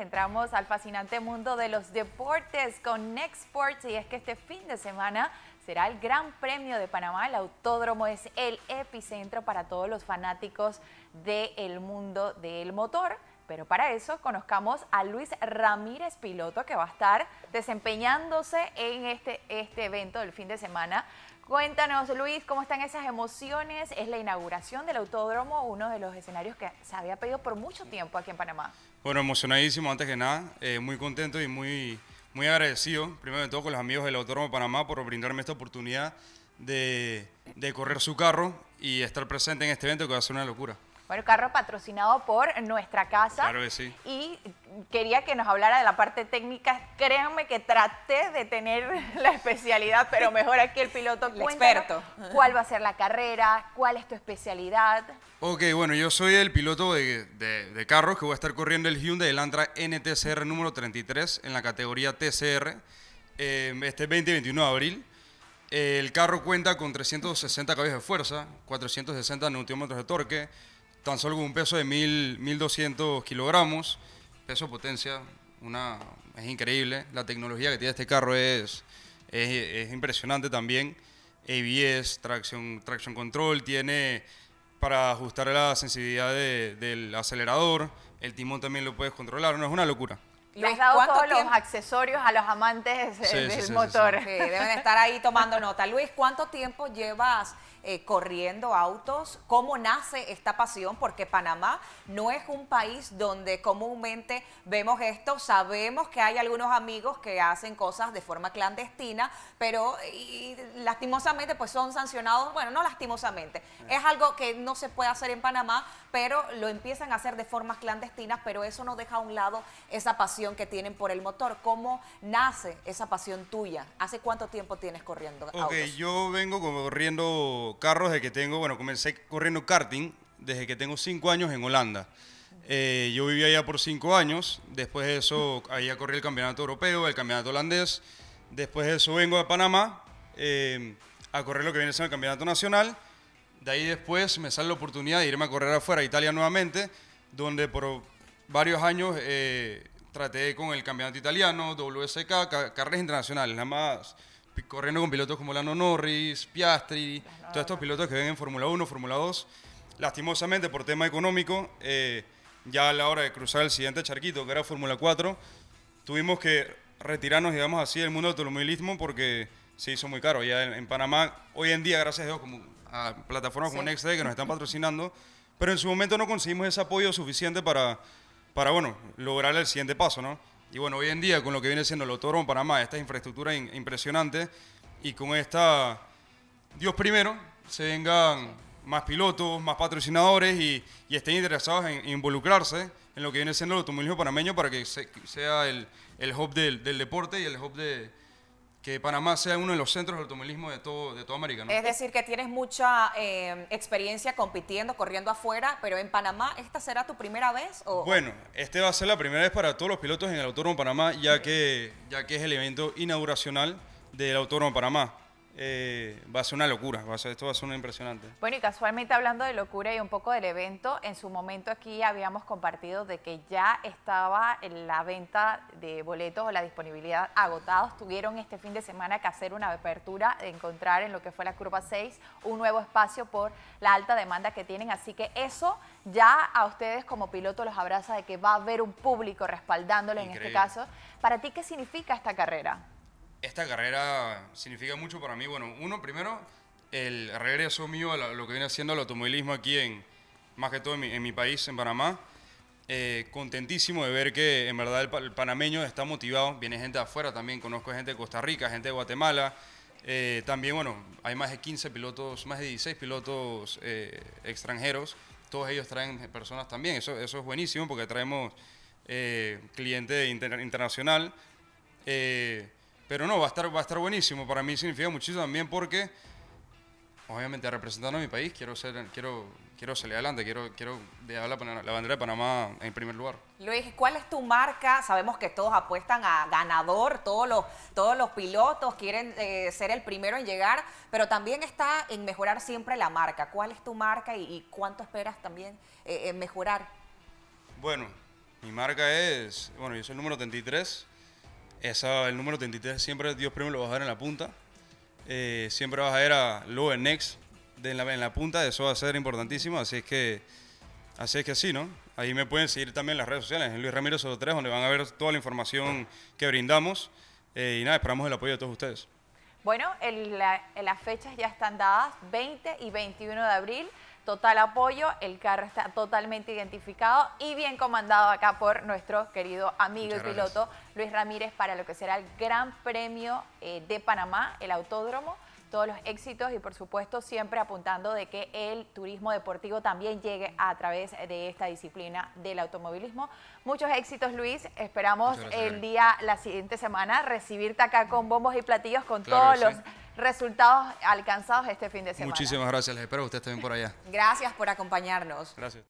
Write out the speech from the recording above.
Entramos al fascinante mundo de los deportes con Sports y es que este fin de semana será el Gran Premio de Panamá. El autódromo es el epicentro para todos los fanáticos del mundo del motor. Pero para eso conozcamos a Luis Ramírez, piloto que va a estar desempeñándose en este, este evento del fin de semana Cuéntanos, Luis, ¿cómo están esas emociones? Es la inauguración del autódromo, uno de los escenarios que se había pedido por mucho tiempo aquí en Panamá. Bueno, emocionadísimo antes que nada, eh, muy contento y muy, muy agradecido, primero de todo, con los amigos del Autódromo Panamá por brindarme esta oportunidad de, de correr su carro y estar presente en este evento que va a ser una locura. Bueno, carro patrocinado por nuestra casa. Claro que Y quería que nos hablara de la parte técnica. Créanme que traté de tener la especialidad, pero mejor aquí el piloto. el experto. ¿Cuál va a ser la carrera? ¿Cuál es tu especialidad? Ok, bueno, yo soy el piloto de, carros que voy a estar corriendo el Hyundai Elantra NTCR número 33 en la categoría TCR em, este 20-21 de abril. el carro cuenta con 360 caballos de fuerza, 460 Nm de torque, tan solo con un peso de 1200 kilogramos, peso potencia, una, es increíble. La tecnología que tiene este carro es, impresionante también. ABS, tracción, traction control, tiene para ajustar la sensibilidad del acelerador. El timón también lo puedes controlar, no es una locura. Le has dado los accesorios a los amantes del motor. Sí, deben estar ahí tomando nota. Luis, ¿cuánto tiempo llevas eh, corriendo autos? ¿Cómo nace esta pasión? Porque Panamá no es un país donde comúnmente vemos esto. Sabemos que hay algunos amigos que hacen cosas de forma clandestina, pero lastimosamente pues son sancionados. Bueno, no lastimosamente. Es algo que no se puede hacer en Panamá, pero lo empiezan a hacer de formas clandestinas, pero eso no deja a un lado esa pasión que tienen por el motor. ¿Cómo nace esa pasión tuya? ¿Hace cuánto tiempo tienes corriendo yo vengo corriendo carros desde que tengo, bueno, comencé corriendo karting desde que tengo cinco años en Holanda. Eh, yo viví allá por cinco años, después de eso ahí a corrí el campeonato europeo, el campeonato holandés, después de eso vengo a Panamá eh, a correr lo que viene a ser el campeonato nacional, de ahí después me sale la oportunidad de irme a correr afuera, a Italia nuevamente, donde por varios años eh, traté con el campeonato italiano, WSK, carreras internacionales, nada más corriendo con pilotos como Lano Norris, Piastri, todos estos pilotos que ven en Fórmula 1, Fórmula 2. Lastimosamente, por tema económico, eh, ya a la hora de cruzar el siguiente charquito, que era Fórmula 4, tuvimos que retirarnos, digamos así, del mundo del automovilismo porque se hizo muy caro. Ya en, Panamá, hoy en día, gracias a Dios, como a plataformas como NextD que nos están patrocinando, pero en su momento no conseguimos ese apoyo suficiente para para, bueno, lograr el siguiente paso, ¿no? Y bueno, hoy en día, con lo que viene siendo el autorón Panamá, esta infraestructura impresionante, y con esta, Dios primero, se vengan más pilotos, más patrocinadores y, estén interesados en involucrarse en lo que viene siendo el automovilismo panameño para que sea el, el hub del, del, deporte y el hub de, que Panamá sea uno de los centros del automovilismo de, todo, de toda América. ¿no? Es decir, que tienes mucha eh, experiencia compitiendo, corriendo afuera, pero en Panamá, ¿esta será tu primera vez? Bueno, este va a ser la primera vez para todos los pilotos en el Autónomo Panamá, ya que, ya que es el evento inauguracional del Autónomo Panamá. Eh, va a ser una locura, esto va a ser impresionante. Bueno, y casualmente hablando de locura y un poco del evento, en su momento aquí habíamos compartido de que ya estaba la venta de boletos o la disponibilidad agotados. Tuvieron este fin de semana que hacer una apertura, encontrar en lo que fue la curva 6 un nuevo espacio por la alta demanda que tienen. Así que eso ya a ustedes como piloto los abraza de que va a haber un público respaldándoles en este caso. Para ti, ¿qué significa esta carrera? esta carrera significa mucho para mí. Bueno, uno, primero, el regreso mío a lo que viene haciendo el automovilismo aquí, en, más que todo en mi, país, en Panamá. Eh, contentísimo de ver que en verdad el, panameño está motivado. Viene gente de afuera también, conozco gente de Costa Rica, gente de Guatemala. Eh, también, bueno, hay más de 15 pilotos, más de 16 pilotos eh, extranjeros. Todos ellos traen personas también. Eso, eso es buenísimo porque traemos cliente internacional. Pero no, va a estar, va a estar buenísimo. Para mí significa muchísimo también porque, obviamente, representando a mi país, quiero, ser, quiero, quiero salir adelante, quiero, quiero dejar la, bandera de Panamá en primer lugar. Luis, ¿cuál es tu marca? Sabemos que todos apuestan a ganador, todos los, todos los pilotos quieren eh, ser el primero en llegar, pero también está en mejorar siempre la marca. ¿Cuál es tu marca y, cuánto esperas también eh, en mejorar? Bueno, mi marca es, bueno, yo soy el número 33 esa, el número 33 siempre Dios primero lo vas a ver en la punta. Eh, siempre vas a ver a Lowe Next en, la, punta. Eso va a ser importantísimo. Así es que así, es que sí, ¿no? Ahí me pueden seguir también en las redes sociales, en Luis Ramiro 3 donde van a ver toda la información que brindamos. Eh, y nada, esperamos el apoyo de todos ustedes. Bueno, las fechas ya están dadas, 20 y 21 de abril total apoyo. El carro está totalmente identificado y bien comandado acá por nuestro querido amigo y piloto Luis Ramírez para lo que será el Gran Premio eh, de Panamá, el autódromo todos los éxitos y por supuesto siempre apuntando de que el turismo deportivo también llegue a través de esta disciplina del automovilismo. Muchos éxitos Luis, esperamos el día, la siguiente semana, recibirte acá con bombos y platillos con todos los resultados alcanzados este fin de semana. Muchísimas gracias, les espero a ustedes también por allá. Gracias por acompañarnos. Gracias.